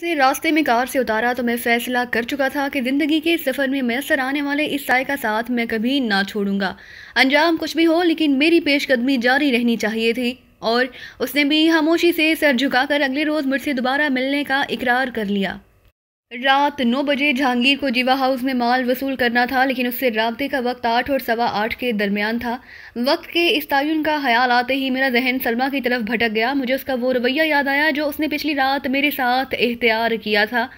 से रास्ते में कार से उतारा तो मैं फैसला कर चुका था कि ज़िंदगी के सफ़र में मैसर आने वाले इस साय का साथ मैं कभी ना छोड़ूंगा अंजाम कुछ भी हो लेकिन मेरी पेशकदमी जारी रहनी चाहिए थी और उसने भी खामोशी से सर झुकाकर अगले रोज़ मुझसे दोबारा मिलने का इकरार कर लिया रात नौ बजे जहांगीर को जीवा हाउस में माल वसूल करना था लेकिन उससे रबते का वक्त आठ और सवा आठ के दरमियान था वक्त के इस तयन का ख्याल आते ही मेरा जहन सलमा की तरफ भटक गया मुझे उसका वो रवैया याद आया जो उसने पिछली रात मेरे साथ एहतियार किया था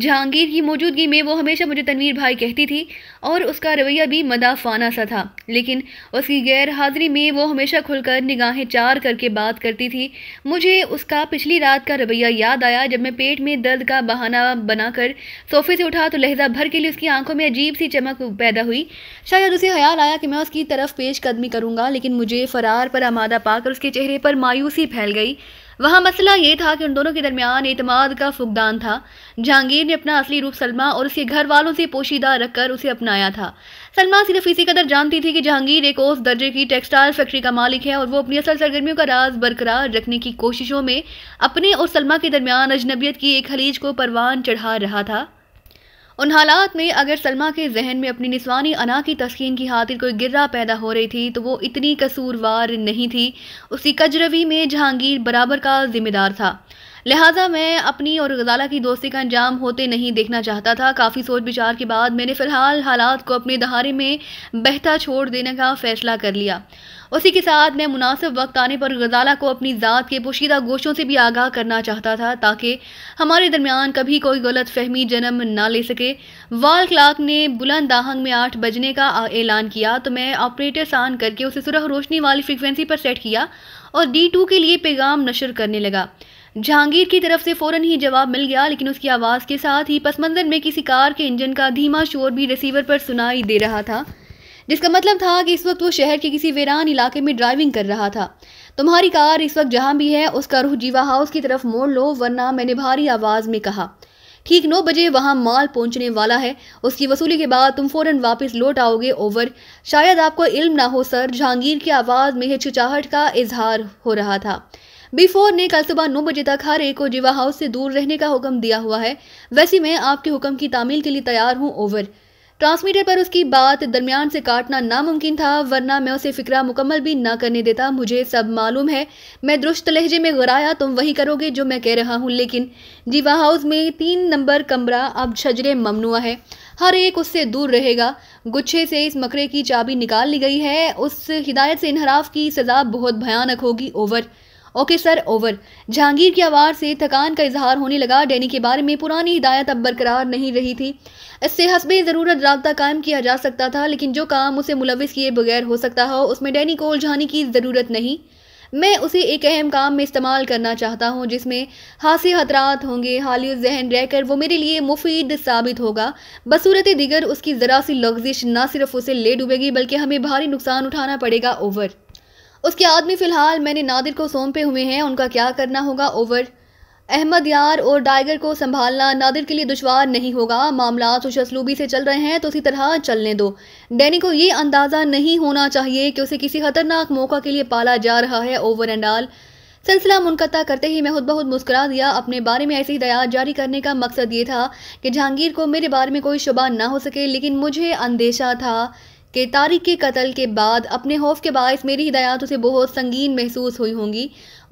जहांगीर की मौजूदगी में वो हमेशा मुझे तनवीर भाई कहती थी और उसका रवैया भी मदाफाना सा था लेकिन उसकी गैर हाजिरी में वो हमेशा खुलकर निगाहें चार करके बात करती थी मुझे उसका पिछली रात का रवैया याद आया जब मैं पेट में दर्द का बहाना बनाकर सोफे से उठा तो लहजा भर के लिए उसकी आंखों में अजीब सी चमक पैदा हुई शायद उसे ख्याल आया कि मैं उसकी तरफ पेश कदमी करूँगा लेकिन मुझे फरार पर आमादा पाकर उसके चेहरे पर मायूसी फैल गई वहाँ मसला ये था कि उन दोनों के दरमियान एतमाद का फुकदान था जहांगीर ने अपना असली रूप सलमा और उसके घर वालों से पोशीदा रखकर उसे अपनाया था सलमा सिर्फ इसी कदर जानती थी कि जहांगीर एक औस दर्जे की टेक्सटाइल फैक्ट्री का मालिक है और वो अपनी असल सरगर्मियों का राज बरकरार रखने की कोशिशों में अपने और सलमा के दरमियान अजनबियत की एक खलीज को परवान चढ़ा रहा था उन हालात में अगर सलमा के जहन में अपनी निस्वानी अना की तस्किन की खातिर कोई गिर्रा पैदा हो रही थी तो वो इतनी कसूरवार नहीं थी उसी कजरवी में जहांगीर बराबर का जिम्मेदार था लिहाजा मैं अपनी और गजाला की दोस्ती का अंजाम होते नहीं देखना चाहता था काफ़ी सोच विचार के बाद मैंने फ़िलहाल हालात को अपने दहारे में बहता छोड़ देने का फ़ैसला कर लिया उसी के साथ मैं मुनासिब वक्त आने पर गजाला को अपनी ज़ात के पोशीदा गोशों से भी आगाह करना चाहता था ताकि हमारे दरमियान कभी कोई गलत फहमी जन्म ना ले सके वाल क्लाक ने बुलंद आहंग में आठ बजने का ऐलान किया तो मैं ऑपरेटर सान करके उसे सुरह रोशनी वाली फ्रिक्वेंसी पर सेट किया और डी टू के लिए पैगाम नशर करने लगा जहांगीर की तरफ से फ़ौरन ही जवाब मिल गया लेकिन उसकी आवाज़ के साथ ही पसमंजर में किसी कार के इंजन का धीमा शोर भी रिसीवर पर सुनाई दे रहा था जिसका मतलब था कि इस वक्त वो शहर के किसी वीरान इलाके में ड्राइविंग कर रहा था तुम्हारी कार इस वक्त जहाँ भी है उसका रूह जीवा हाउस की तरफ मोड़ लो वरना मैंने भारी आवाज़ में कहा ठीक नौ बजे वहाँ माल पहुँचने वाला है उसकी वसूली के बाद तुम फौरन वापस लौट आओगे ओवर शायद आपको इल्म ना हो सर जहांगीर की आवाज़ में हिचकिचाहट का इजहार हो रहा था बिफोर ने कल सुबह नौ बजे तक हर एक को जीवा हाउस से दूर रहने का हुक्म दिया हुआ है वैसे मैं आपके हुक्म की तामील के लिए तैयार हूँ ओवर ट्रांसमीटर पर उसकी बात दरमियान से काटना नामुमकिन था वरना मैं उसे फिक्रा मुकम्मल भी ना करने देता मुझे सब मालूम है मैं दुरुस्त लहजे में गराया तुम वही करोगे जो मैं कह रहा हूँ लेकिन जीवा हाउस में तीन नंबर कमरा अब छजरे ममनुआ है हर एक उससे दूर रहेगा गुच्छे से इस मकरे की चाबी निकाल ली गई है उस हिदायत से इनहराफ की सज़ा बहुत भयानक होगी over okay sir over Jahangir की आवाज़ से थकान का इजहार होने लगा डैनी के बारे में पुरानी हिदायत अब बरकरार नहीं रही थी इससे हसब ज़रूरत रबता कायम किया जा सकता था लेकिन जो काम उसे मुलविस किए बगैर हो सकता हो उसमें डैनी को उलझाने की ज़रूरत नहीं मैं उसे एक अहम काम में इस्तेमाल करना चाहता हूँ जिसमें हासे हतरात होंगे ही जहन रहकर वो मेरे लिए मुफीद साबित होगा बसूरत दिगर उसकी ज़रा सी लफ्जिश ना सिर्फ उसे ले डूबेगी बल्कि हमें भारी नुकसान उठाना पड़ेगा ओवर उसके आदमी फ़िलहाल मैंने नादिर को सौंपे हुए हैं उनका क्या करना होगा ओवर अहमद यार और डाइगर को संभालना नादिर के लिए दुशवार नहीं होगा मामला तो असलूबी से चल रहे हैं तो उसी तरह चलने दो डैनी को ये अंदाज़ा नहीं होना चाहिए कि उसे किसी खतरनाक मौका के लिए पाला जा रहा है ओवर एंड ऑल सिलसिला मुनकता करते ही मैं खुद बहुत मुस्कुरा दिया अपने बारे में ऐसी हदायत जारी करने का मकसद ये था कि जहांगीर को मेरे बारे में कोई शुबा ना हो सके लेकिन मुझे अंदेशा था कि तारिक के कत्ल के बाद अपने खौफ के बायस मेरी हिदायत उसे बहुत संगीन महसूस हुई होंगी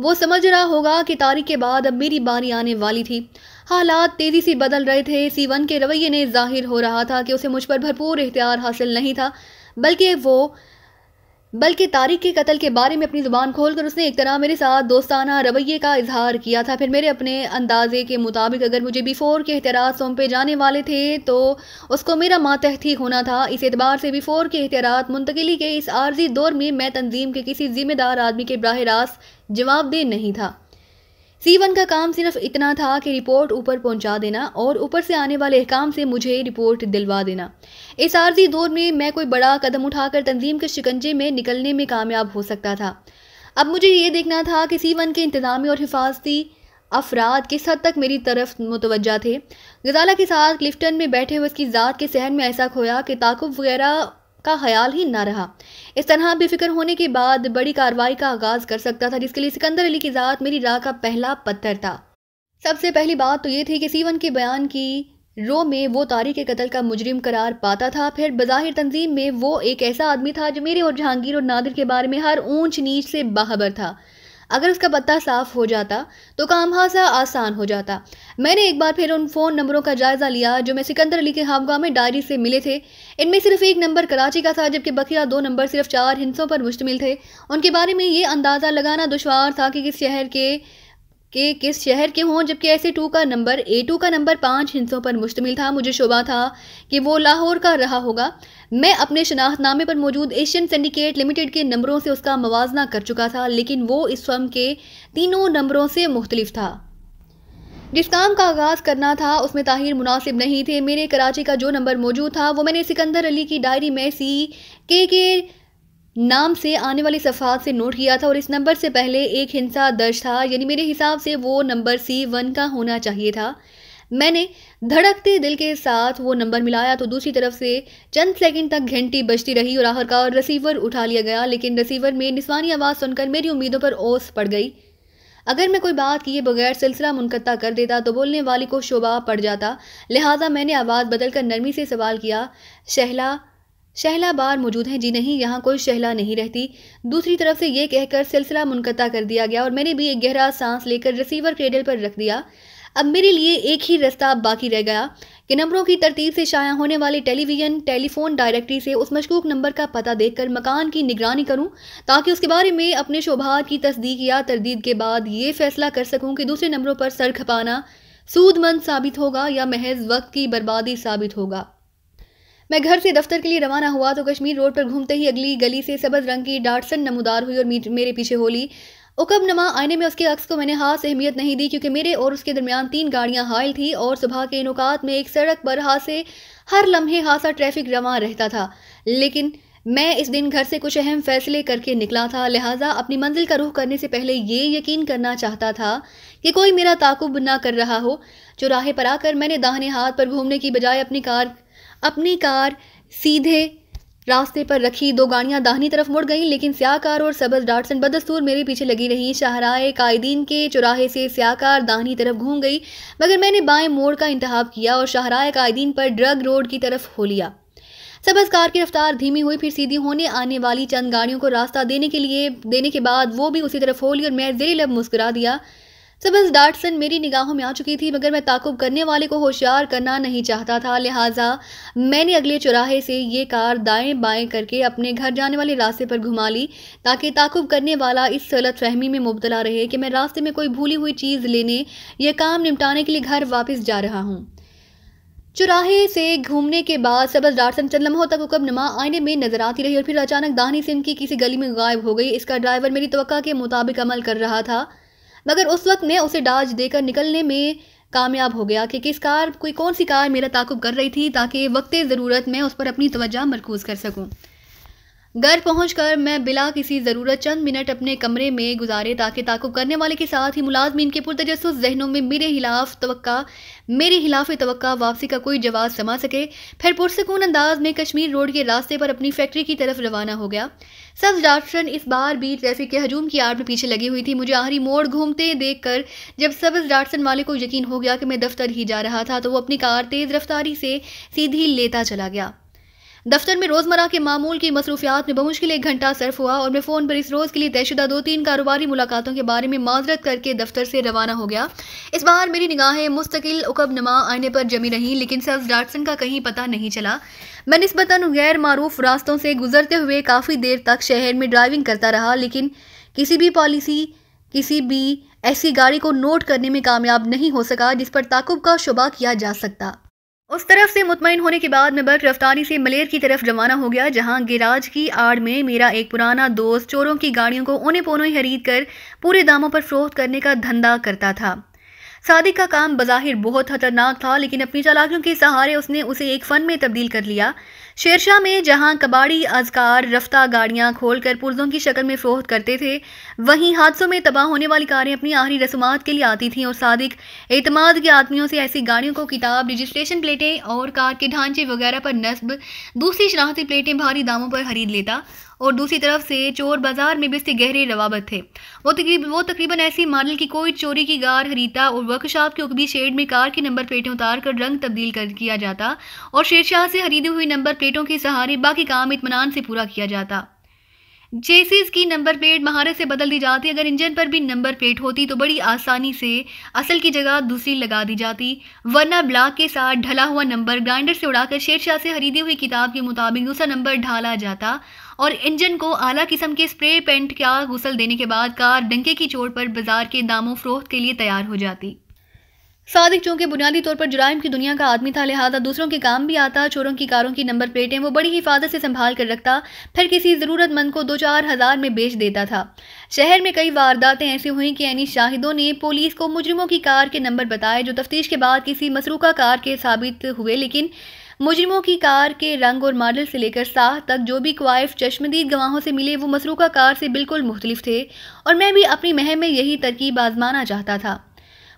वो समझ रहा होगा कि तारिक के बाद अब मेरी बारी आने वाली थी हालात तेज़ी से बदल रहे थे सीवन के रवैये ने जाहिर हो रहा था कि उसे मुझ पर भरपूर इख्तियार हासिल नहीं था बल्कि वो बल्कि तारिक के कत्ल के बारे में अपनी ज़ुबान खोलकर उसने एक तरह मेरे साथ दोस्ताना रवैये का इजहार किया था फिर मेरे अपने अंदाजे के मुताबिक अगर मुझे बिफोर के अहतराज सौंपे जाने वाले थे तो उसको मेरा ही होना था इस एतबार से बिफोर के अहतरात मुंतकली के इस आर्जी दौर में मैं तंजीम के किसी ज़िम्मेदार आदमी के बरह रास्त जवाबदेह नहीं था सी वन का काम सिर्फ इतना था कि रिपोर्ट ऊपर पहुंचा देना और ऊपर से आने वाले अहकाम से मुझे रिपोर्ट दिलवा देना इस आर्जी दौर में मैं कोई बड़ा कदम उठाकर तंजीम के शिकंजे में निकलने में कामयाब हो सकता था अब मुझे ये देखना था कि सी वन के इंतजामी और हिफाजती अफराद किस हद तक मेरी तरफ मुतवजा थे गजाला के साथ क्लिफ्टन में बैठे हुए उसकी ज़ात के सहन में ऐसा खोया कि ताकुब वगैरह का ख्याल ही ना रहा इस तरह बेफिक्र होने के बाद बड़ी कार्रवाई का आगाज़ कर सकता था जिसके लिए सिकंदर अली की ज़ात मेरी राह का पहला पत्थर था सबसे पहली बात तो ये थी कि सीवन के बयान की रो में वो तारी के कत्ल का मुजरिम करार पाता था फिर बज़ाहिर तंजीम में वो एक ऐसा आदमी था जो मेरे और जहांगीर और नादिर के बारे में हर ऊंच नीच से बाहबर था अगर उसका पता साफ हो जाता तो काम खासा आसान हो जाता मैंने एक बार फिर उन फ़ोन नंबरों का जायज़ा लिया जो मैं सिकंदर अली के हामगाह में डायरी से मिले थे इनमें सिर्फ एक नंबर कराची का था जबकि बकिया दो नंबर सिर्फ चार हिंसों पर मुश्तमिल थे उनके बारे में ये अंदाज़ा लगाना दुशवार था कि किस शहर के के किस शहर के हों जबकि ऐसे टू का नंबर ए टू का नंबर पाँच हिंसों पर मुश्तमिल था मुझे शुबा था कि वो लाहौर का रहा होगा मैं अपने शनाख्तनामे पर मौजूद एशियन सिंडिकेट लिमिटेड के नंबरों से उसका मुवजना कर चुका था लेकिन वो इस फर्म के तीनों नंबरों से मुख्तलिफ था जिस काम का आगाज़ करना था उसमें ताहिर मुनासिब नहीं थे मेरे कराची का जो नंबर मौजूद था वो मैंने सिकंदर अली की डायरी में सी के के नाम से आने वाली सफ़ात से नोट किया था और इस नंबर से पहले एक हिंसा दर्ज था यानी मेरे हिसाब से वो नंबर सी वन का होना चाहिए था मैंने धड़कते दिल के साथ वो नंबर मिलाया तो दूसरी तरफ से चंद सेकंड तक घंटी बजती रही और आखिरकार रिसीवर उठा लिया गया लेकिन रिसीवर में निस्वानी आवाज़ सुनकर मेरी उम्मीदों पर ओस पड़ गई अगर मैं कोई बात किए बगैर सिलसिला मुनकता कर देता तो बोलने वाली को शोभा पड़ जाता लिहाजा मैंने आवाज़ बदल कर नरमी से सवाल किया शहला शहला बार मौजूद हैं जी नहीं यहाँ कोई शहला नहीं रहती दूसरी तरफ से ये कहकर सिलसिला मुनकता कर दिया गया और मैंने भी एक गहरा सांस लेकर रिसीवर क्रेडल पर रख दिया अब मेरे लिए एक ही रास्ता बाकी रह गया कि नंबरों की तरतीब से शाया होने वाले टेलीविज़न टेलीफोन डायरेक्टरी से उस मशकूक नंबर का पता देखकर मकान की निगरानी करूं ताकि उसके बारे में अपने शोभा की तस्दीक या तरदीद के बाद ये फैसला कर सकूं कि दूसरे नंबरों पर सर खपाना सूदमंद साबित होगा या महज वक्त की बर्बादी साबित होगा मैं घर से दफ्तर के लिए रवाना हुआ तो कश्मीर रोड पर घूमते ही अगली गली से सबज रंग की डाटसन नमोदार हुई और मेरे पीछे होली नमा आईने में उसके अक्स को मैंने हाथ से अहमियत नहीं दी क्योंकि मेरे और उसके दरमियान तीन गाड़ियां हायल थी और सुबह के नुकात में एक सड़क पर हादसे हर लम्हे हादसा ट्रैफिक रवा रहता था लेकिन मैं इस दिन घर से कुछ अहम फैसले करके निकला था लिहाजा अपनी मंजिल का रुख करने से पहले ये यकीन करना चाहता था कि कोई मेरा ताकुब ना कर रहा हो चौराहे पर आकर मैंने दाहने हाथ पर घूमने की बजाय अपनी कार अपनी कार सीधे रास्ते पर रखी दो गाड़ियां दाहिनी तरफ मुड़ गईं लेकिन सियाकार और सबज डाटसन बदस्तूर मेरे पीछे लगी रहीं शाहराए कायदीन के चौराहे से सियाकार दाहिनी तरफ घूम गई मगर मैंने बाएं मोड़ का इंतहाब किया और शाहराए कायदीन पर ड्रग रोड की तरफ हो लिया सबज कार की रफ्तार धीमी हुई फिर सीधी होने आने वाली चंद गाड़ियों को रास्ता देने के लिए देने के बाद वो भी उसी तरफ हो ली और मैं जेरी लब मुस्कुरा दिया तो बस डाटसन मेरी निगाहों में आ चुकी थी मगर मैं ताकुब करने वाले को होशियार करना नहीं चाहता था लिहाजा मैंने अगले चौराहे से ये कार दाएं बाएं करके अपने घर जाने वाले रास्ते पर घुमा ली ताकि ताकुब करने वाला इस सलत फहमी में मुबतला रहे कि मैं रास्ते में कोई भूली हुई चीज़ लेने या काम निपटाने के लिए घर वापस जा रहा हूँ चुराहे से घूमने के बाद सबस डार्सन चंद लम्हों तक उकब नमा आईने में नजर आती रही और फिर अचानक दानी सिंह की किसी गली में गायब हो गई इसका ड्राइवर मेरी तो के मुताबिक अमल कर रहा था मगर उस वक्त मैं उसे डाज देकर निकलने में कामयाब हो गया कि किस कार कोई कौन सी कार मेरा ताकुब कर रही थी ताकि वक्त ज़रूरत मैं उस पर अपनी तवज्जा मरकूज़ कर सकूँ घर पहुंचकर मैं बिला किसी ज़रूरत चंद मिनट अपने कमरे में गुजारे ताकि ताकुब करने वाले के साथ ही मुलाजमीन के पुरतजस जहनों में मेरे खिलाफ तो मेरे खिलाफ तो वापसी का कोई जवाब समा सके फिर पुरसकून अंदाज में कश्मीर रोड के रास्ते पर अपनी फैक्ट्री की तरफ रवाना हो गया सब डाक्टर इस बार भी ट्रैफिक के हजूम की आड़ में पीछे लगी हुई थी मुझे आहरी मोड़ घूमते देख कर जब सब्ज डाटसन वाले को यकीन हो गया कि मैं दफ्तर ही जा रहा था तो वो अपनी कार तेज़ रफ्तारी से सीधी लेता चला गया दफ्तर में रोजमर्रा के मामूल की मसरूफियात में बमुश्किल एक घंटा सर्फ हुआ और मैं फ़ोन पर इस रोज़ के लिए तयशुदा दो तीन कारोबारी मुलाकातों के बारे में माजरत करके दफ्तर से रवाना हो गया इस बार मेरी निगाहें मुस्तकिल उकब नमा आने पर जमी रहीं लेकिन सर डाटसन का कहीं पता नहीं चला मैं नस्बता गैर मरूफ रास्तों से गुजरते हुए काफ़ी देर तक शहर में ड्राइविंग करता रहा लेकिन किसी भी पॉलिसी किसी भी ऐसी गाड़ी को नोट करने में कामयाब नहीं हो सका जिस पर ताकुब का शुबा किया जा सकता उस तरफ से मुतमिन होने के बाद मैं बर्क रफ्तारी से मलेर की तरफ रवाना हो गया जहां गिराज की आड़ में मेरा एक पुराना दोस्त चोरों की गाड़ियों को पोनों पोने खरीद कर पूरे दामों पर फरोख्त करने का धंधा करता था सादिक का काम बज़ाहिर बहुत खतरनाक था लेकिन अपनी चालाकियों के सहारे उसने उसे एक फ़न में तब्दील कर लिया शेरशाह में जहां कबाड़ी अजकार रफ्ता गाड़ियां खोलकर पुर्जों की शक्ल में फरोख्त करते थे वहीं हादसों में तबाह होने वाली कारें अपनी आखिरी रसूमात के लिए आती थीं और सादिक एतमाद के आदमियों से ऐसी गाड़ियों को किताब रजिस्ट्रेशन प्लेटें और कार के ढांचे वगैरह पर नस्ब दूसरी शनाख्ती प्लेटें भारी दामों पर खरीद लेता और दूसरी तरफ से चोर बाजार में भी इसके गहरे रवाबत थे वो तकरीब वो तकरीबन ऐसी मॉडल की कोई चोरी की गार खरीदता और वर्कशॉप के उकबी शेड में कार की नंबर प्लेटें उतार कर रंग तब्दील कर किया जाता और शेरशाह से खरीदी हुई नंबर प्लेटों के सहारे बाकी काम इतमान से पूरा किया जाता जेसीज की नंबर प्लेट महारत से बदल दी जाती अगर इंजन पर भी नंबर प्लेट होती तो बड़ी आसानी से असल की जगह दूसरी लगा दी जाती वरना ब्लॉक के साथ ढला हुआ नंबर ग्राइंडर से उड़ाकर शेरशाह से खरीदी हुई किताब के मुताबिक दूसरा नंबर ढाला जाता और इंजन को आला किस्म के स्प्रे पेंट का गुसल देने के बाद कार डंके की चोट पर बाजार के दामों फरोख्त के लिए तैयार हो जाती सादिक चूंकि बुनियादी तौर पर जुराइम की दुनिया का आदमी था लिहाजा दूसरों के काम भी आता चोरों की कारों की नंबर प्लेटें वो बड़ी हिफाजत से संभाल कर रखता फिर किसी ज़रूरतमंद को दो चार हज़ार में बेच देता था शहर में कई वारदातें ऐसी हुई कि यानी शाहिदों ने पुलिस को मुजरिमों की कार के नंबर बताए जो तफ्तीश के बाद किसी मसरूका कार के साबित हुए लेकिन मुजरिमों की कार के रंग और मॉडल से लेकर साह तक जो भी क्वाइफ चश्मदीद गवाहों से मिले वो मसरूका कार से बिल्कुल मुख्तलिफ थे और मैं भी अपनी महम में यही तरकीब आजमाना चाहता था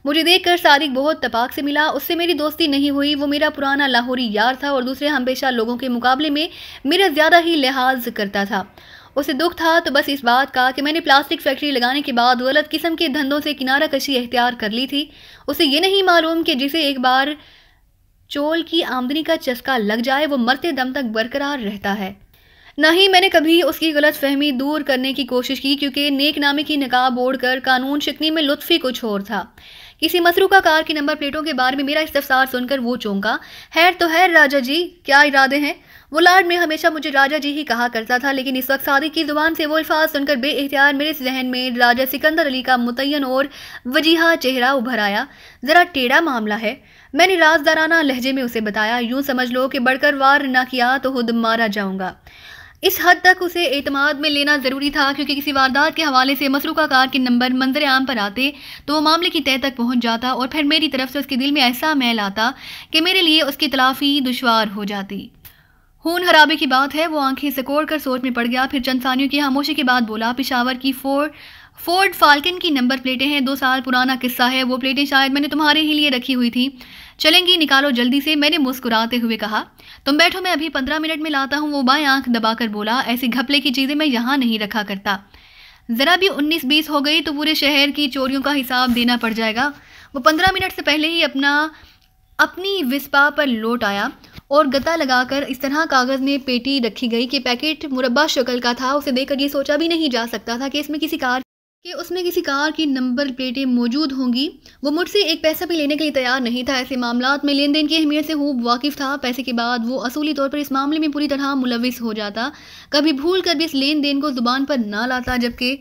मुझे देखकर सादिक बहुत तपाक से मिला उससे मेरी दोस्ती नहीं हुई वो मेरा पुराना लाहौरी यार था और दूसरे हमेशा लोगों के मुकाबले में मेरा ज़्यादा ही लिहाज करता था उसे दुख था तो बस इस बात का कि मैंने प्लास्टिक फैक्ट्री लगाने के बाद गलत किस्म के धंधों से किनारा कशी एहतियार कर ली थी उसे ये नहीं मालूम कि जिसे एक बार चोल की आमदनी का चस्का लग जाए वो मरते दम तक बरकरार रहता है ना ही मैंने कभी उसकी गलत फहमी दूर करने की कोशिश की क्योंकि नेक नामे की नकाब ओढ़ कर कानून शिकनी में लुत्फी कुछ और था किसी मसरू का कार की नंबर प्लेटों के बारे में मेरा इस्तफसार सुनकर वो चौंका हैर तो हैर राजा जी क्या इरादे हैं वो लार्ड में हमेशा मुझे राजा जी ही कहा करता था लेकिन इस वक्त सादिक की जुबान से वो अल्फाज सुनकर बे एहतियार मेरे जहन में राजा सिकंदर अली का मुतयन और वजीहा चेहरा उभर आया ज़रा टेढ़ा मामला है मैंने राजदाराना लहजे में उसे बताया यूं समझ लो कि बढ़कर वार ना किया तो खुद मारा जाऊंगा इस हद तक उसे एतमाद में लेना ज़रूरी था क्योंकि किसी वारदात के हवाले से मसरूका कार के नंबर मंजर आम पर आते तो वो मामले की तय तक पहुंच जाता और फिर मेरी तरफ से उसके दिल में ऐसा मैल आता कि मेरे लिए उसकी तलाफी दुशवार हो जाती खून हराबे की बात है वो आंखें सकोड़ कर सोच में पड़ गया फिर चंदसानियों की खामोशी के बाद बोला पिशावर की फोर फोर्ड फाल्कन की नंबर प्लेटें हैं दो साल पुराना किस्सा है वो प्लेटें शायद मैंने तुम्हारे ही लिए रखी हुई थी चलेंगी निकालो जल्दी से मैंने मुस्कुराते हुए कहा तुम बैठो मैं अभी पंद्रह मिनट में लाता हूँ वो बाएं आंख दबाकर बोला ऐसी घपले की चीज़ें मैं यहाँ नहीं रखा करता ज़रा भी उन्नीस बीस हो गई तो पूरे शहर की चोरियों का हिसाब देना पड़ जाएगा वो पंद्रह मिनट से पहले ही अपना अपनी विस्पा पर लौट आया और गता लगाकर इस तरह कागज़ में पेटी रखी गई कि पैकेट मुरब्बा शक्ल का था उसे देखकर ये सोचा भी नहीं जा सकता था कि इसमें किसी कार कि उसमें किसी कार की नंबर प्लेटें मौजूद होंगी वो मुझसे एक पैसा भी लेने के लिए तैयार नहीं था ऐसे मामला में लेन देन की अहमियत से खूब वाकिफ था पैसे के बाद वो असूली तौर पर इस मामले में पूरी तरह मुलविस हो जाता कभी भूल कर भी इस लेन देन को ज़ुबान पर ना लाता जबकि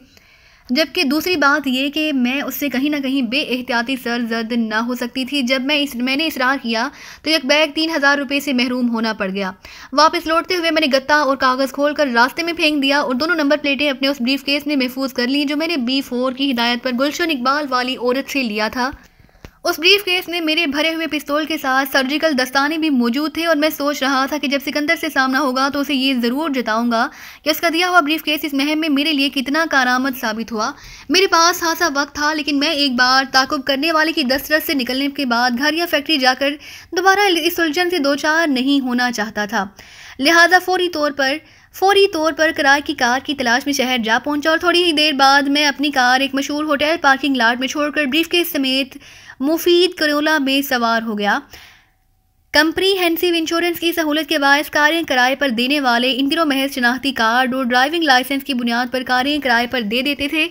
जबकि दूसरी बात ये कि मैं उससे कहीं ना कहीं बे एहतियाती सर जर्द ना हो सकती थी जब मैं इस मैंने इसरार किया तो एक बैग तीन हज़ार रुपये से महरूम होना पड़ गया वापस लौटते हुए मैंने गत्ता और कागज़ खोल कर रास्ते में फेंक दिया और दोनों नंबर प्लेटें अपने उस ब्रीफ केस में महफूज कर ली जो मैंने बी फोर की हिदायत पर गुलशन इकबाल वाली औरत से लिया था उस ब्रीफ केस में मेरे भरे हुए पिस्तौल के साथ सर्जिकल दस्ताने भी मौजूद थे और मैं सोच रहा था कि जब सिकंदर से सामना होगा तो उसे ये ज़रूर जताऊंगा कि उसका दिया हुआ ब्रीफ केस इस महम में मेरे लिए कितना कारामद साबित हुआ मेरे पास खासा वक्त था लेकिन मैं एक बार ताकुब करने वाले की दस्तरस से निकलने के बाद घर या फैक्ट्री जाकर दोबारा इस उलझन से दो चार नहीं होना चाहता था लिहाजा फौरी तौर पर फौरी तौर पर किराए की कार की तलाश में शहर जा पहुंचा और थोड़ी ही देर बाद मैं अपनी कार एक मशहूर होटल पार्किंग लाट में छोड़कर ब्रीफ केस समेत मुफीद करोला में सवार हो गया कंपनी हैंडसिव इंश्योरेंस की सहूलत के बायस कारें किराए पर देने वाले इन दिनों महज शनाख्ती कार्ड और ड्राइविंग लाइसेंस की बुनियाद पर कारें किराए पर दे देते थे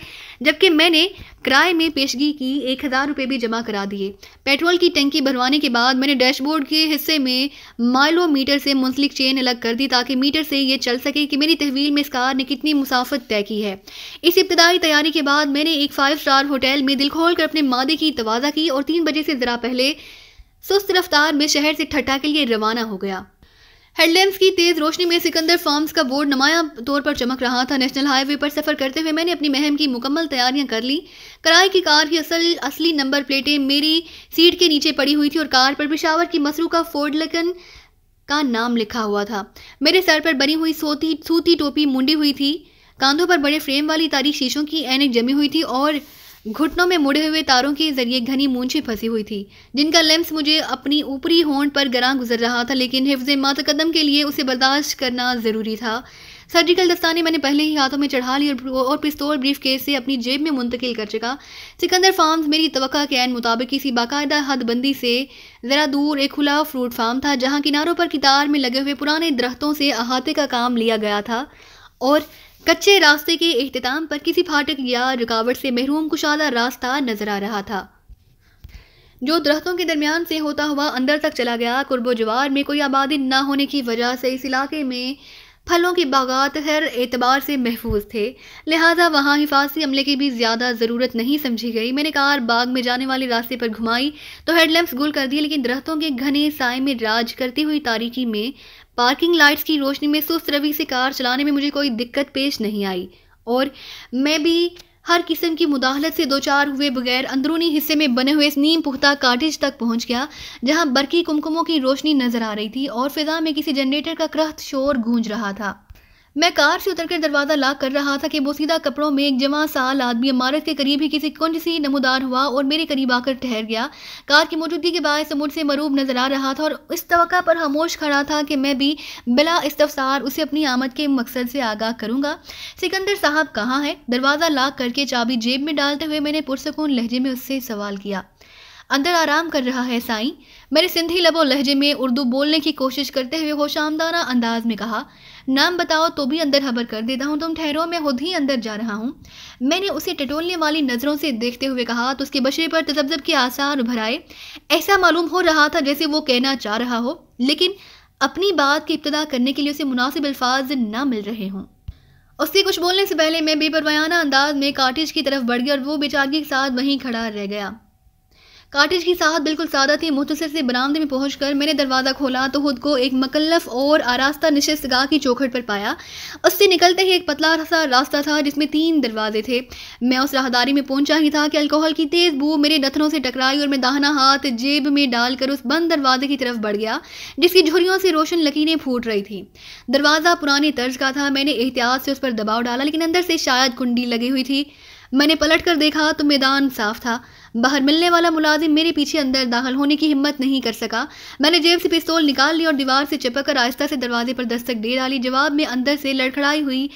जबकि मैंने किराए में पेशगी की एक हज़ार रुपये भी जमा करा दिए पेट्रोल की टंकी भरवाने के बाद मैंने डैशबोर्ड के हिस्से में माइलोमीटर से मुंसलिक चेन अलग कर दी ताकि मीटर से ये चल सके कि मेरी तहवील में इस कार ने कितनी मुसाफत तय की है इस इब्तदाई तैयारी के बाद मैंने एक फ़ाइव स्टार होटल में दिल खोल कर अपने मादे की तोज़ा की और तीन बजे से ज़रा पहले सुस्त रफ्तार में शहर से ठट्टा के लिए रवाना हो गया हेडलैम्प की तेज रोशनी में सिकंदर फार्म्स का बोर्ड नमाया तौर पर चमक रहा था नेशनल हाईवे पर सफर करते हुए मैंने अपनी महम की मुकम्मल तैयारियां कर ली कराए की कार की असल असली नंबर प्लेटें मेरी सीट के नीचे पड़ी हुई थी और कार पर पिशावर की मसरू का फोर्डलकन का नाम लिखा हुआ था मेरे सर पर बनी हुई सोती सूती टोपी मुंडी हुई थी कांधों पर बड़े फ्रेम वाली तारी शीशों की एनक जमी हुई थी और घुटनों में मुड़े हुए तारों के जरिए घनी मूंछें फंसी हुई थी जिनका लेंस मुझे अपनी ऊपरी होंठ पर गरा गुजर रहा था लेकिन हिफ्ज कदम के लिए उसे बर्दाश्त करना ज़रूरी था सर्जिकल दस्ताने मैंने पहले ही हाथों में चढ़ा ली और पिस्तौल ब्रीफ केस से अपनी जेब में मुंतकिल कर चुका सिकंदर फार्म्स मेरी तो के एन मुताबिक किसी बाकायदा हदबंदी से ज़रा दूर एक खुला फ्रूट फार्म था जहाँ किनारों पर कितार में लगे हुए पुराने दरख्तों से अहाते का काम लिया गया था और कच्चे रास्ते के अख्ताम पर किसी फाटक या रुकावट से महरूम कुशादा रास्ता नजर आ रहा था जो दरख्तों के दरमियान से होता हुआ अंदर तक चला गया कुर्बो जवार में कोई आबादी न होने की वजह से इस इलाके में फलों के बागात हर एतबार से महफूज थे लिहाजा वहाँ हिफाजती अमले की भी ज़्यादा ज़रूरत नहीं समझी गई मैंने कार बाग में जाने वाले रास्ते पर घुमाई तो हेडलैम्प्स गुल कर दिए लेकिन दरख्तों के घने साय में राज करती हुई तारीखी में पार्किंग लाइट्स की रोशनी में सुस्त रवि से कार चलाने में मुझे कोई दिक्कत पेश नहीं आई और मैं भी हर किस्म की मुदाहलत से दो चार हुए बगैर अंदरूनी हिस्से में बने हुए नीम पुख्ता काटेज तक पहुंच गया जहां बरकी कुमकुमों की रोशनी नजर आ रही थी और फिजा में किसी जनरेटर का क्रहत शोर गूंज रहा था मैं कार से उतरकर दरवाज़ा लॉक कर रहा था कि वो सीधा कपड़ों में एक जमा साल आदमी इमारत के करीब ही किसी कुंज सी नमोदार हुआ और मेरे करीब आकर ठहर गया कार की मौजूदगी के बायस मुझसे मरूब नज़र आ रहा था और इस तवक़ा पर खामोश खड़ा था कि मैं भी बिला इस्तफसार उसे अपनी आमद के मकसद से आगाह करूँगा सिकंदर साहब कहाँ है दरवाज़ा लॉक करके चाबी जेब में डालते हुए मैंने पुरसकून लहजे में उससे सवाल किया अंदर आराम कर रहा है साईं मेरे सिंधी लबो लहजे में उर्दू बोलने की कोशिश करते हुए होशामदाना अंदाज में कहा नाम बताओ तो भी अंदर हबर कर देता हूँ तुम ठहरो मैं खुद ही अंदर जा रहा हूँ मैंने उसे टटोलने वाली नज़रों से देखते हुए कहा तो उसके बशरे पर तजब्जब के आसार उभर ऐसा मालूम हो रहा था जैसे वो कहना चाह रहा हो लेकिन अपनी बात की इब्तदा करने के लिए उसे मुनासिब अल्फाज ना मिल रहे हों उसके कुछ बोलने से पहले मैं बेपरवाना अंदाज में काटेज की तरफ बढ़ गया और वो बेचारगी के साथ वहीं खड़ा रह गया काटेज की साहत बिल्कुल सादा थी मुख्तर से बरामदे में पहुँच कर मैंने दरवाज़ा खोला तो खुद को एक मकल्लफ और आरास्ता नशस्त गाह की चौखट पर पाया उससे निकलते ही एक पतला सा रास्ता था जिसमें तीन दरवाजे थे मैं उस राहदारी में पहुंचा ही था कि अल्कोहल की तेज़ बू मेरे नथनों से टकराई और मैं दाहना हाथ जेब में डालकर उस बंद दरवाजे की तरफ बढ़ गया जिसकी झुरियों से रोशन लकीरें फूट रही थी दरवाज़ा पुराने तर्ज का था मैंने एहतियात से उस पर दबाव डाला लेकिन अंदर से शायद कुंडी लगी हुई थी मैंने पलट कर देखा तो मैदान साफ था बाहर मिलने वाला मुलाजिम मेरे पीछे अंदर दाखिल होने की हिम्मत नहीं कर सका मैंने जेब से पिस्तौल निकाल ली और दीवार से चिपक कर आहिस्ता से दरवाजे पर दस्तक दे डाली जवाब में अंदर से लड़खड़ाई हुई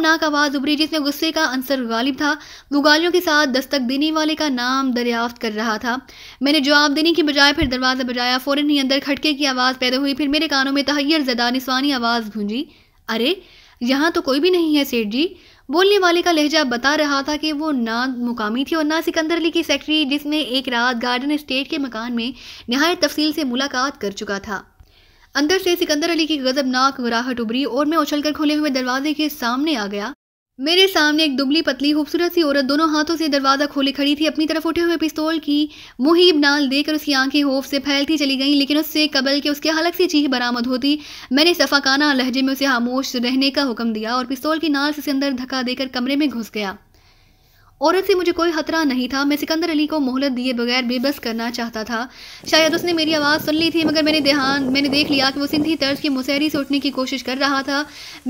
नाक आवाज़ उभरी जिसमें गुस्से का अंसर गालिब था वो गालियों के साथ दस्तक देने वाले का नाम दरियाफ्त कर रहा था मैंने जवाब देने की बजाय फिर दरवाज़ा बजाया फ़ौरन ही अंदर खटके की आवाज़ पैदा हुई फिर मेरे कानों में तहैर जदा निस्वानी आवाज़ गूंजी अरे यहाँ तो कोई भी नहीं है सेठ जी बोलने वाले का लहजा बता रहा था कि वो ना मुकामी थी और ना सिकंदर अली की सेक्रेटरी जिसने एक रात गार्डन स्टेट के मकान में नहायत तफसील से मुलाकात कर चुका था अंदर से सिकंदर अली की गजबनाक गुराहट उभरी और मैं उछलकर खुले हुए दरवाजे के सामने आ गया मेरे सामने एक दुबली पतली खूबसूरत सी औरत दोनों हाथों से दरवाज़ा खोले खड़ी थी अपनी तरफ उठे हुए पिस्तौल की मुहिब नाल देकर उसकी आंखें होफ से फैलती चली गईं लेकिन उससे कबल के उसके हलक से चीख बरामद होती मैंने सफाकाना लहजे में उसे खामोश रहने का हुक्म दिया और पिस्तौल की नाल से अंदर धक्का देकर कमरे में घुस गया औरत से मुझे कोई खतरा नहीं था मैं सिकंदर अली को मोहलत दिए बगैर बेबस करना चाहता था शायद उसने मेरी आवाज़ सुन ली थी मगर मैंने ध्यान मैंने देख लिया कि वो सिंधी तर्ज की मुसहरी से उठने की कोशिश कर रहा था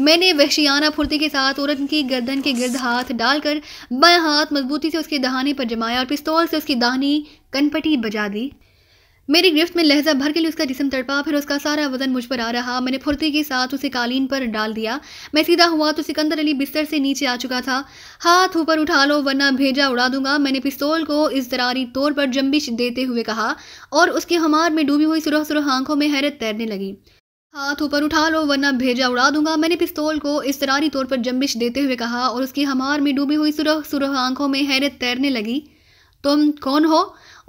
मैंने वहशियाना फुर्ती के साथ औरत की गर्दन के गिरद हाथ डालकर बाएं हाथ मजबूती से उसके दहाने पर जमाया और पिस्तौल से उसकी दाहनी कनपटी बजा दी मेरी गिफ्ट में लहजा भर के लिए उसका जिसम तड़पा फिर उसका सारा वजन मुझ पर आ रहा मैंने फुर्ती के साथ उसे कालीन पर डाल दिया मैं सीधा हुआ तो सिकंदर अली बिस्तर से नीचे आ चुका था हाथ ऊपर उठा लो वरना भेजा उड़ा दूंगा मैंने पिस्तौल को इस दरारी तौर पर जम्बिश देते हुए कहा और उसके हमार में डूबी हुई सुरह सुरह आंखों में हैरत तैरने लगी हाथ ऊपर उठा लो वरना भेजा उड़ा दूंगा मैंने पिस्तौल को इस दरारी तौर पर जम्बिश देते हुए कहा और उसकी हमार में डूबी हुई सुरह सुरह आंखों में हैरत तैरने लगी तुम कौन हो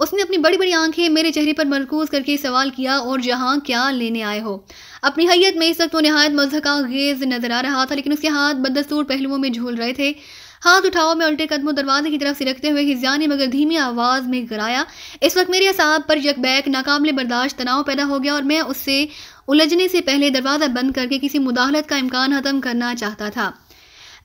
उसने अपनी बड़ी बड़ी आंखें मेरे चेहरे पर मरकूज करके सवाल किया और जहाँ क्या लेने आए हो अपनी हैयत में इस वक्त वो नहायत गेज नजर आ रहा था लेकिन उसके हाथ बदस्तूर पहलुओं में झूल रहे थे हाथ उठाओ में उल्टे कदमों दरवाजे की तरफ से रखते हुए हिजिया ने मगर धीमी आवाज़ में गराया इस वक्त मेरे साहब पर यकबैक नाकामले बर्दाश्त तनाव पैदा हो गया और मैं उससे उलझने से पहले दरवाज़ा बंद करके किसी मुदाहलत का इम्कान ख़त्म करना चाहता था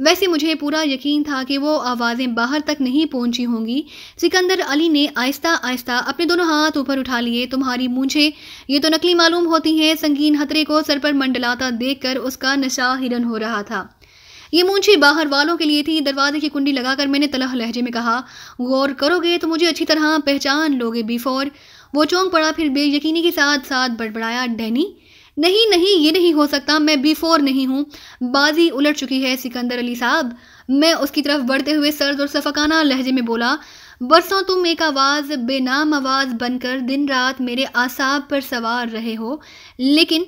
वैसे मुझे पूरा यकीन था कि वो आवाज़ें बाहर तक नहीं पहुंची होंगी सिकंदर अली ने आहिस्ता आहिस्ता अपने दोनों हाथ ऊपर उठा लिए तुम्हारी मूंछे ये तो नकली मालूम होती हैं संगीन हतरे को सर पर मंडलाता देख उसका नशा हिरन हो रहा था ये मूंछी बाहर वालों के लिए थी दरवाजे की कुंडी लगाकर मैंने तलह लहजे में कहा गौर करोगे तो मुझे अच्छी तरह पहचान लोगे बिफोर वो चौंक पड़ा फिर बेयकीनी के साथ साथ बड़बड़ाया डैनी नहीं नहीं ये नहीं हो सकता मैं बिफोर नहीं हूँ बाजी उलट चुकी है सिकंदर अली साहब मैं उसकी तरफ बढ़ते हुए सर्द और सफकाना लहजे में बोला बरसों तुम एक आवाज़ बेनाम आवाज़ बनकर दिन रात मेरे आसाब पर सवार रहे हो लेकिन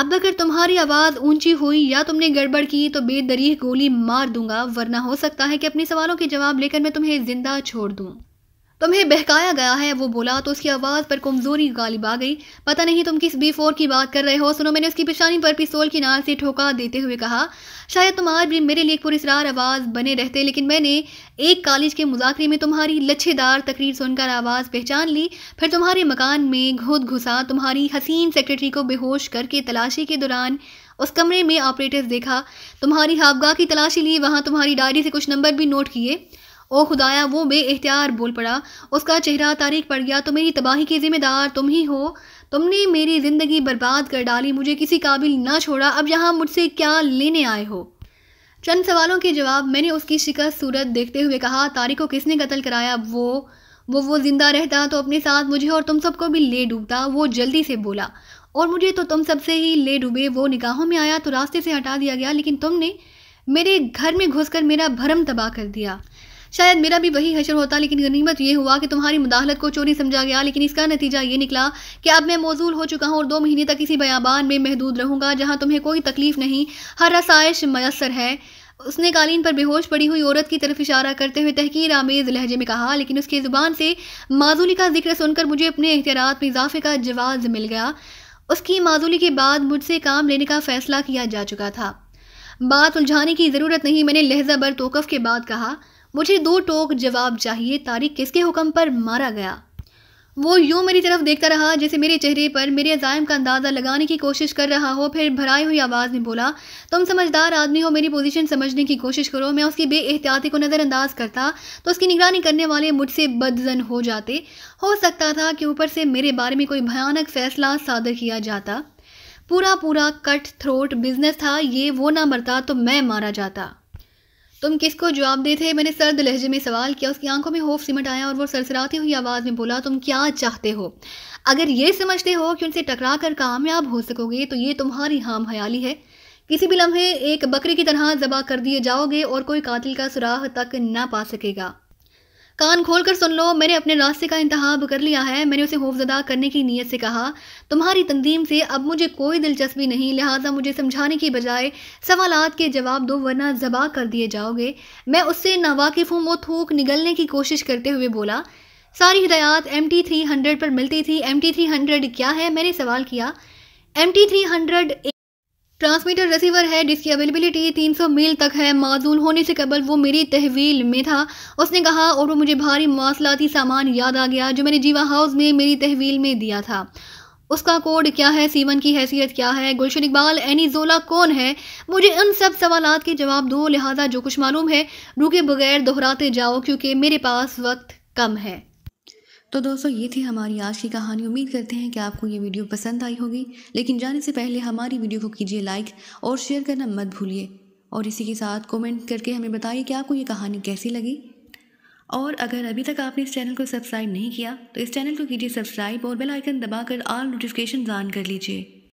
अब अगर तुम्हारी आवाज़ ऊंची हुई या तुमने गड़बड़ की तो बेदरीह गोली मार दूंगा वरना हो सकता है कि अपने सवालों के जवाब लेकर मैं तुम्हें ज़िंदा छोड़ दूँ तुम्हें बहकाया गया है वो बोला तो उसकी आवाज़ पर कमज़ोरी गालिब आ गई पता नहीं तुम किस बी फोर की बात कर रहे हो सुनो मैंने उसकी पेशानी पर पिस्तौल की नाल से ठोका देते हुए कहा शायद तुम आज भी मेरे लिए पुरस्कार आवाज़ बने रहते लेकिन मैंने एक कॉलेज के मुजाकरे में तुम्हारी लच्छेदार तकरीर सुनकर आवाज़ पहचान ली फिर तुम्हारे मकान में घुद घुसा तुम्हारी हसीन सेक्रेटरी को बेहोश करके तलाशी के दौरान उस कमरे में ऑपरेटर्स देखा तुम्हारी हाफगा की तलाशी ली वहाँ तुम्हारी डायरी से कुछ नंबर भी नोट किए ओ खुदाया वो बे इख्तियार बोल पड़ा उसका चेहरा तारीख पड़ गया तो मेरी तबाही की ज़िम्मेदार तुम ही हो तुमने मेरी ज़िंदगी बर्बाद कर डाली मुझे किसी काबिल ना छोड़ा अब यहाँ मुझसे क्या लेने आए हो चंद सवालों के जवाब मैंने उसकी शिकस्त सूरत देखते हुए कहा तारिक को किसने कत्ल कराया वो वो वो ज़िंदा रहता तो अपने साथ मुझे और तुम सबको भी ले डूबता वो जल्दी से बोला और मुझे तो तुम सबसे ही ले डूबे वो निगाहों में आया तो रास्ते से हटा दिया गया लेकिन तुमने मेरे घर में घुसकर मेरा भरम तबाह कर दिया शायद मेरा भी वही हशर होता लेकिन गनीमत यह हुआ कि तुम्हारी मुदाहलत को चोरी समझा गया लेकिन इसका नतीजा ये निकला कि अब मैं मौजूल हो चुका हूँ और दो महीने तक किसी बयाबान में महदूद रहूँगा जहाँ तुम्हें कोई तकलीफ नहीं हर रसाइश मैसर है उसने कालीन पर बेहोश पड़ी हुई औरत की तरफ इशारा करते हुए तहकीर आमेज़ लहजे में कहा लेकिन उसकी ज़ुबान से माजूली का जिक्र सुनकर मुझे अपने एहतरात में इजाफे का जवाब मिल गया उसकी माजूली के बाद मुझसे काम लेने का फ़ैसला किया जा चुका था बात उलझाने की ज़रूरत नहीं मैंने लहजा बर तोकफ़ के बाद कहा मुझे दो टोक जवाब चाहिए तारिक किसके हुक्म पर मारा गया वो यूं मेरी तरफ देखता रहा जैसे मेरे चेहरे पर मेरे अजायम का अंदाज़ा लगाने की कोशिश कर रहा हो फिर भराई हुई आवाज़ में बोला तुम समझदार आदमी हो मेरी पोजीशन समझने की कोशिश करो मैं उसकी एहतियाती को नज़रअंदाज करता तो उसकी निगरानी करने वाले मुझसे बदजन हो जाते हो सकता था कि ऊपर से मेरे बारे में कोई भयानक फैसला सादर किया जाता पूरा पूरा कट थ्रोट बिजनेस था ये वो ना मरता तो मैं मारा जाता तुम किसको जवाब दे थे मैंने सर्द लहजे में सवाल किया उसकी आंखों में होफ सिमट आया और वो सरसराती हुई आवाज़ में बोला तुम क्या चाहते हो अगर ये समझते हो कि उनसे टकरा कर कामयाब हो सकोगे तो ये तुम्हारी हाम हयाली है किसी भी लम्हे एक बकरी की तरह जबा कर दिए जाओगे और कोई कातिल का सुराह तक ना पा सकेगा कान खोल कर सुन लो मैंने अपने रास्ते का इंतहा कर लिया है मैंने उसे होफजदा करने की नीयत से कहा तुम्हारी तंजीम से अब मुझे कोई दिलचस्पी नहीं लिहाजा मुझे समझाने की बजाय सवालात के जवाब दो वरना जबा कर दिए जाओगे मैं उससे नावाकिफ़ हूँ वो थूक निगलने की कोशिश करते हुए बोला सारी हिदायत एम टी थ्री हंड्रेड पर मिलती थी एम टी थ्री हंड्रेड क्या है मैंने सवाल किया M T three hundred transmitter receiver है जिसकी अवेलेबिलिटी 300 मील तक है माजूल होने से कबल वो मेरी तहवील में था उसने कहा और वो मुझे भारी मौसलाती सामान याद आ गया जो मैंने जीवा हाउस में मेरी तहवील में दिया था उसका कोड क्या है सीवन की हैसियत क्या है गुलशन इकबाल एनी जोला कौन है मुझे उन सब सवाल के जवाब दो लिहाजा जो कुछ मालूम है रुके बगैर दोहराते जाओ क्योंकि मेरे पास वक्त कम है तो दोस्तों ये थी हमारी आज की कहानी उम्मीद करते हैं कि आपको ये वीडियो पसंद आई होगी लेकिन जाने से पहले हमारी वीडियो को कीजिए लाइक और शेयर करना मत भूलिए और इसी के साथ कमेंट करके हमें बताइए कि आपको ये कहानी कैसी लगी और अगर अभी तक आपने इस चैनल को सब्सक्राइब नहीं किया तो इस चैनल को कीजिए सब्सक्राइब और बेल आइकन दबाकर ऑल नोटिफिकेशन ऑन कर लीजिए